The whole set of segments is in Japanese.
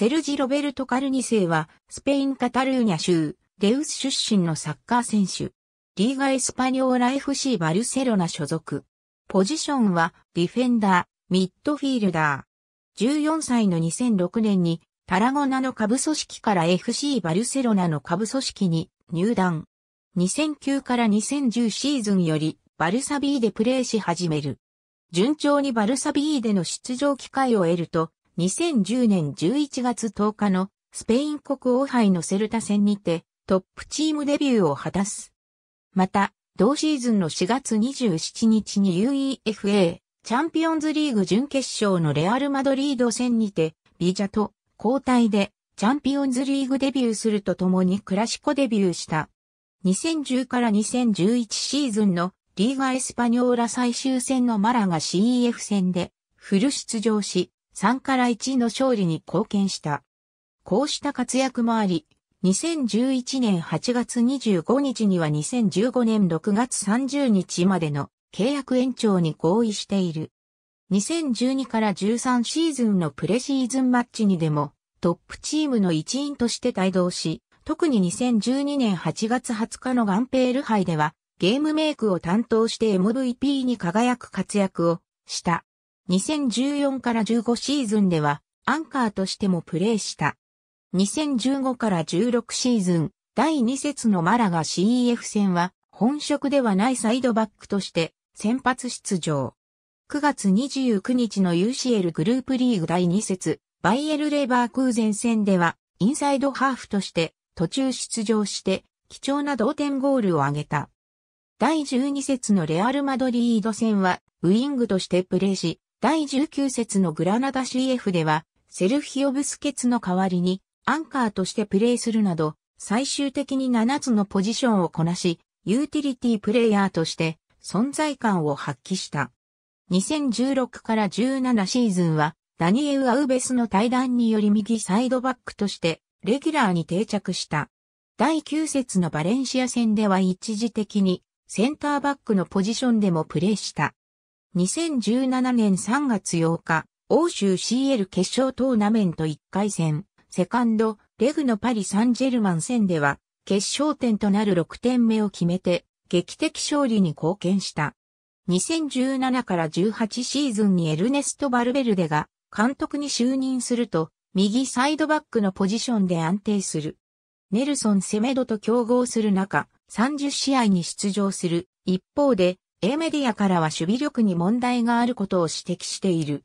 セルジ・ロベルト・カルニセイは、スペイン・カタルーニャ州、デウス出身のサッカー選手。リーガ・エスパニョーラ FC バルセロナ所属。ポジションは、ディフェンダー、ミッドフィールダー。14歳の2006年に、タラゴナの下部組織から FC バルセロナの下部組織に入団。2009から2010シーズンより、バルサビーでプレーし始める。順調にバルサビーでの出場機会を得ると、2010年11月10日のスペイン国王杯のセルタ戦にてトップチームデビューを果たす。また、同シーズンの4月27日に UEFA チャンピオンズリーグ準決勝のレアル・マドリード戦にてビジャと交代でチャンピオンズリーグデビューするとともにクラシコデビューした。2010から2011シーズンのリーガ・エスパニョーラ最終戦のマラが CEF 戦でフル出場し、3から1の勝利に貢献した。こうした活躍もあり、2011年8月25日には2015年6月30日までの契約延長に合意している。2012から13シーズンのプレシーズンマッチにでもトップチームの一員として帯同し、特に2012年8月20日のガンペール杯ではゲームメイクを担当して MVP に輝く活躍をした。2014から15シーズンではアンカーとしてもプレーした。2015から16シーズン第2節のマラが CEF 戦は本職ではないサイドバックとして先発出場。9月29日の UCL グループリーグ第2節バイエルレバー空前戦ではインサイドハーフとして途中出場して貴重な同点ゴールを挙げた。第12節のレアル・マドリード戦はウィングとしてプレーし、第19節のグラナダ CF では、セルヒオ・ブスケツの代わりに、アンカーとしてプレーするなど、最終的に7つのポジションをこなし、ユーティリティプレイヤーとして存在感を発揮した。2016から17シーズンは、ダニエウ・アウベスの対談により右サイドバックとして、レギュラーに定着した。第9節のバレンシア戦では一時的に、センターバックのポジションでもプレーした。2017年3月8日、欧州 CL 決勝トーナメント1回戦、セカンド、レグのパリ・サンジェルマン戦では、決勝点となる6点目を決めて、劇的勝利に貢献した。2017から18シーズンにエルネスト・バルベルデが監督に就任すると、右サイドバックのポジションで安定する。ネルソン・セメドと競合する中、30試合に出場する。一方で、A メディアからは守備力に問題があることを指摘している。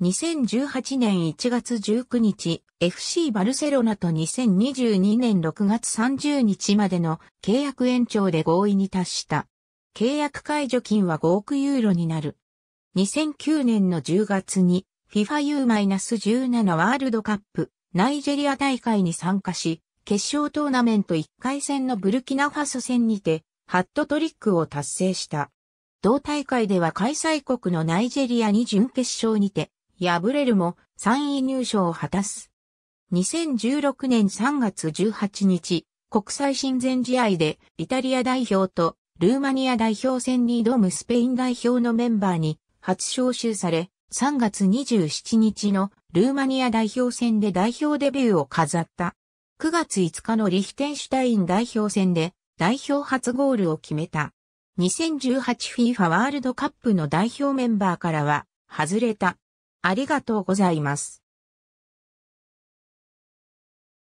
2018年1月19日、FC バルセロナと2022年6月30日までの契約延長で合意に達した。契約解除金は5億ユーロになる。2009年の10月に FIFAU-17 ワールドカップナイジェリア大会に参加し、決勝トーナメント1回戦のブルキナファソ戦にて、ハットトリックを達成した。同大会では開催国のナイジェリアに準決勝にて、敗れるも3位入賞を果たす。2016年3月18日、国際親善試合でイタリア代表とルーマニア代表戦に挑むスペイン代表のメンバーに初招集され、3月27日のルーマニア代表戦で代表デビューを飾った。9月5日のリヒテンシュタイン代表戦で代表初ゴールを決めた。2018FIFA ワールドカップの代表メンバーからは外れた。ありがとうございます。